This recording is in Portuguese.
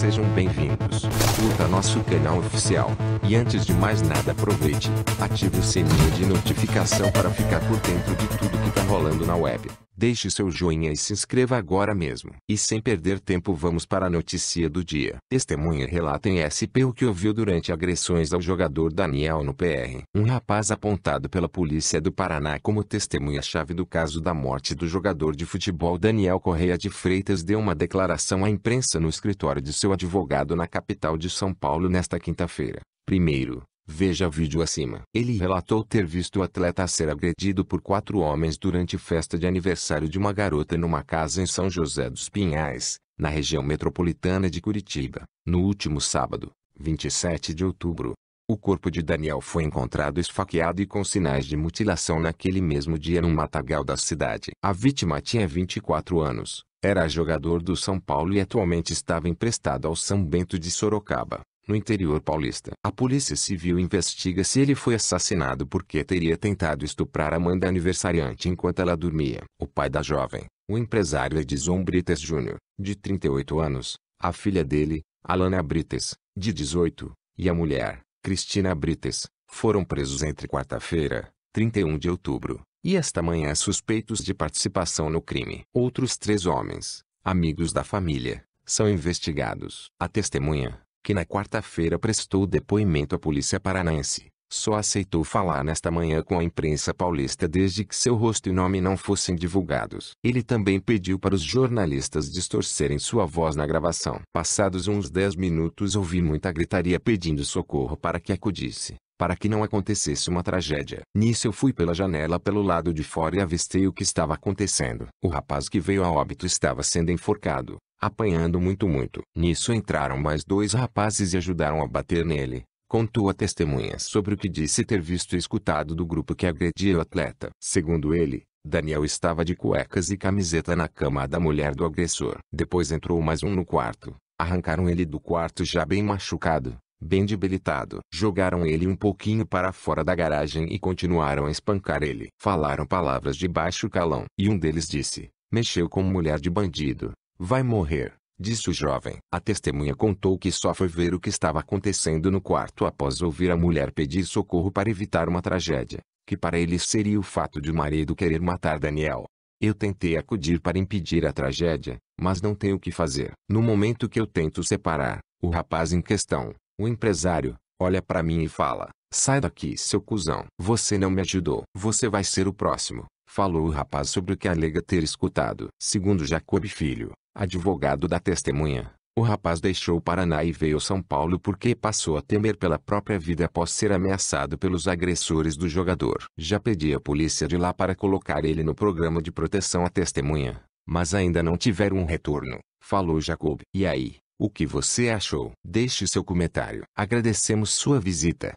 Sejam bem-vindos. Curta nosso canal oficial. E antes de mais nada, aproveite, ative o sininho de notificação para ficar por dentro de tudo que tá rolando na web. Deixe seu joinha e se inscreva agora mesmo. E sem perder tempo vamos para a notícia do dia. Testemunha relata em SP o que ouviu durante agressões ao jogador Daniel no PR. Um rapaz apontado pela polícia do Paraná como testemunha-chave do caso da morte do jogador de futebol Daniel Correia de Freitas deu uma declaração à imprensa no escritório de seu advogado na capital de São Paulo nesta quinta-feira. Primeiro, Veja vídeo acima. Ele relatou ter visto o atleta ser agredido por quatro homens durante festa de aniversário de uma garota numa casa em São José dos Pinhais, na região metropolitana de Curitiba. No último sábado, 27 de outubro, o corpo de Daniel foi encontrado esfaqueado e com sinais de mutilação naquele mesmo dia num matagal da cidade. A vítima tinha 24 anos, era jogador do São Paulo e atualmente estava emprestado ao São Bento de Sorocaba no interior paulista. A Polícia Civil investiga se ele foi assassinado porque teria tentado estuprar Amanda aniversariante enquanto ela dormia. O pai da jovem, o empresário Edison Brites Jr., de 38 anos, a filha dele, Alana Brites, de 18, e a mulher, Cristina Brites, foram presos entre quarta-feira, 31 de outubro, e esta manhã suspeitos de participação no crime. Outros três homens, amigos da família, são investigados. A testemunha, que na quarta-feira prestou depoimento à polícia paranaense, só aceitou falar nesta manhã com a imprensa paulista desde que seu rosto e nome não fossem divulgados. Ele também pediu para os jornalistas distorcerem sua voz na gravação. Passados uns 10 minutos ouvi muita gritaria pedindo socorro para que acudisse, para que não acontecesse uma tragédia. Nisso eu fui pela janela pelo lado de fora e avistei o que estava acontecendo. O rapaz que veio a óbito estava sendo enforcado apanhando muito muito. Nisso entraram mais dois rapazes e ajudaram a bater nele. Contou a testemunha sobre o que disse ter visto e escutado do grupo que agredia o atleta. Segundo ele, Daniel estava de cuecas e camiseta na cama da mulher do agressor. Depois entrou mais um no quarto. Arrancaram ele do quarto já bem machucado, bem debilitado. Jogaram ele um pouquinho para fora da garagem e continuaram a espancar ele. Falaram palavras de baixo calão. E um deles disse, mexeu com mulher de bandido. Vai morrer, disse o jovem. A testemunha contou que só foi ver o que estava acontecendo no quarto após ouvir a mulher pedir socorro para evitar uma tragédia, que para ele seria o fato de o marido querer matar Daniel. Eu tentei acudir para impedir a tragédia, mas não tenho o que fazer. No momento que eu tento separar, o rapaz em questão, o empresário, olha para mim e fala: Sai daqui, seu cuzão. Você não me ajudou. Você vai ser o próximo. Falou o rapaz sobre o que alega ter escutado. Segundo Jacob Filho, advogado da testemunha, o rapaz deixou o Paraná e veio a São Paulo porque passou a temer pela própria vida após ser ameaçado pelos agressores do jogador. Já pedi à polícia de lá para colocar ele no programa de proteção à testemunha, mas ainda não tiveram um retorno, falou Jacob. E aí, o que você achou? Deixe seu comentário. Agradecemos sua visita.